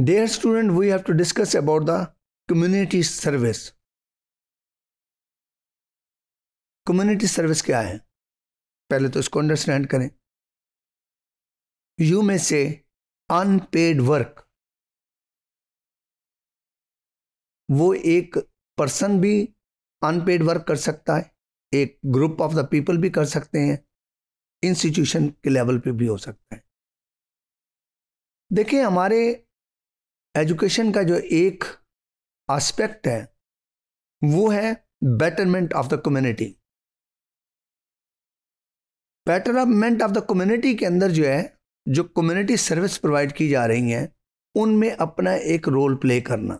Dear student, we have to discuss about the community service. Community service क्या है पहले तो इसको अंडरस्टैंड करें यू में से अनपेड वर्क वो एक पर्सन भी अनपेड वर्क कर सकता है एक ग्रुप ऑफ द पीपल भी कर सकते हैं इंस्टीट्यूशन के लेवल पे भी हो सकता है देखिए हमारे एजुकेशन का जो एक एस्पेक्ट है वो है betterment of the community betterment of the community के अंदर जो है जो कम्युनिटी सर्विस प्रोवाइड की जा रही हैं उनमें अपना एक रोल प्ले करना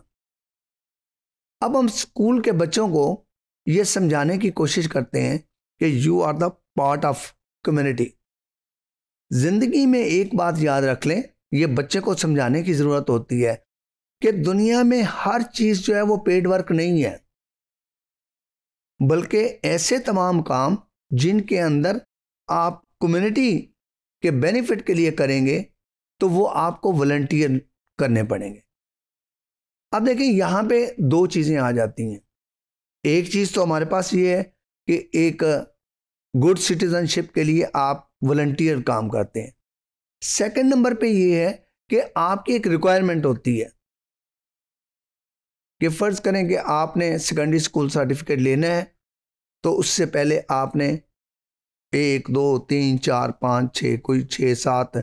अब हम स्कूल के बच्चों को ये समझाने की कोशिश करते हैं कि you are the part of community ज़िंदगी में एक बात याद रख लें ये बच्चे को समझाने की ज़रूरत होती है कि दुनिया में हर चीज़ जो है वो पेड वर्क नहीं है बल्कि ऐसे तमाम काम जिनके अंदर आप कम्युनिटी के बेनिफिट के लिए करेंगे तो वो आपको वॉल्टियर करने पड़ेंगे अब देखें यहाँ पे दो चीज़ें आ जाती हैं एक चीज़ तो हमारे पास ये है कि एक गुड सिटीजनशिप के लिए आप वॉल्टियर काम करते हैं सेकेंड नंबर पे ये है कि आपकी एक रिक्वायरमेंट होती है कि फ़र्ज़ करें कि आपने सेकेंडरी स्कूल सर्टिफिकेट लेना है तो उससे पहले आपने एक दो तीन चार पाँच छः कोई छः सात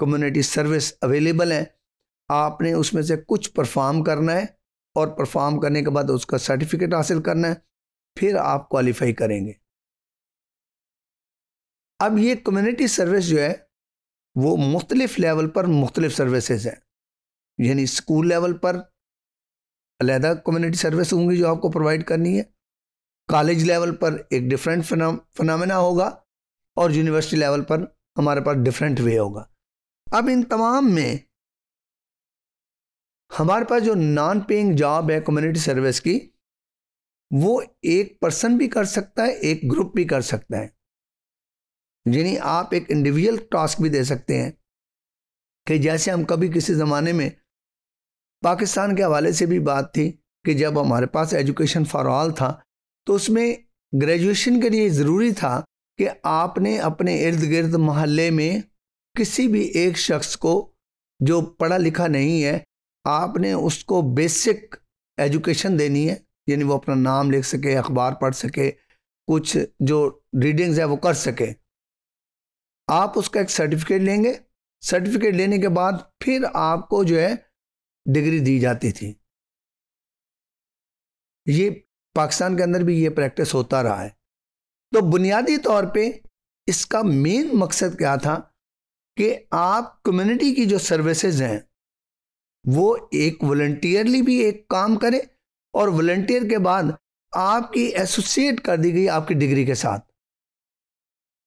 कम्युनिटी सर्विस अवेलेबल हैं आपने उसमें से कुछ परफॉर्म करना है और परफॉर्म करने के बाद उसका सर्टिफिकेट हासिल करना है फिर आप क्वालिफाई करेंगे अब ये कम्युनिटी सर्विस जो है वो मुख्तलिफ लेवल पर मुख्तलिफ सर्विसेज हैं यानी स्कूल लेवल पर अलहदा कम्युनिटी सर्विस होंगी जो आपको प्रोवाइड करनी है कॉलेज लेवल पर एक डिफरेंट फनामिना होगा और यूनिवर्सिटी लेवल पर हमारे पास डिफरेंट वे होगा अब इन तमाम में हमारे पास जो नॉन पेइंग जॉब है कम्युनिटी सर्विस की वो एक पर्सन भी कर सकता है एक ग्रुप भी कर सकता है यानी आप एक इंडिविजुअल टास्क भी दे सकते हैं कि जैसे हम कभी किसी ज़माने में पाकिस्तान के हवाले से भी बात थी कि जब हमारे पास एजुकेशन फॉर ऑल था तो उसमें ग्रेजुएशन के लिए ज़रूरी था कि आपने अपने इर्द गिर्द मोहल्ले में किसी भी एक शख्स को जो पढ़ा लिखा नहीं है आपने उसको बेसिक एजुकेशन देनी है यानी वो अपना नाम लिख सके अखबार पढ़ सके कुछ जो रीडिंग्स है वो कर सके आप उसका एक सर्टिफिकेट लेंगे सर्टिफिकेट लेने के बाद फिर आपको जो है डिग्री दी जाती थी ये पाकिस्तान के अंदर भी ये प्रैक्टिस होता रहा है तो बुनियादी तौर पे इसका मेन मकसद क्या था कि आप कम्युनिटी की जो सर्विसेज हैं वो एक वॉल्टियरली भी एक काम करें और वॉल्टियर के बाद आपकी एसोसिएट कर दी गई आपकी डिग्री के साथ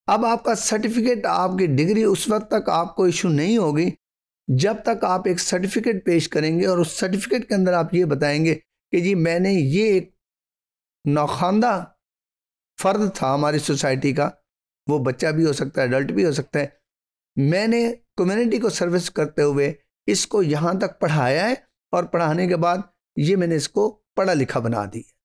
अब आपका सर्टिफिकेट आपकी डिग्री उस वक्त तक आपको इशू नहीं होगी जब तक आप एक सर्टिफिकेट पेश करेंगे और उस सर्टिफिकेट के अंदर आप ये बताएंगे कि जी मैंने ये एक नौखानदा फ़र्द था हमारी सोसाइटी का वो बच्चा भी हो सकता है एडल्ट भी हो सकता है मैंने कम्युनिटी को सर्विस करते हुए इसको यहाँ तक पढ़ाया है और पढ़ाने के बाद ये मैंने इसको पढ़ा लिखा बना दिया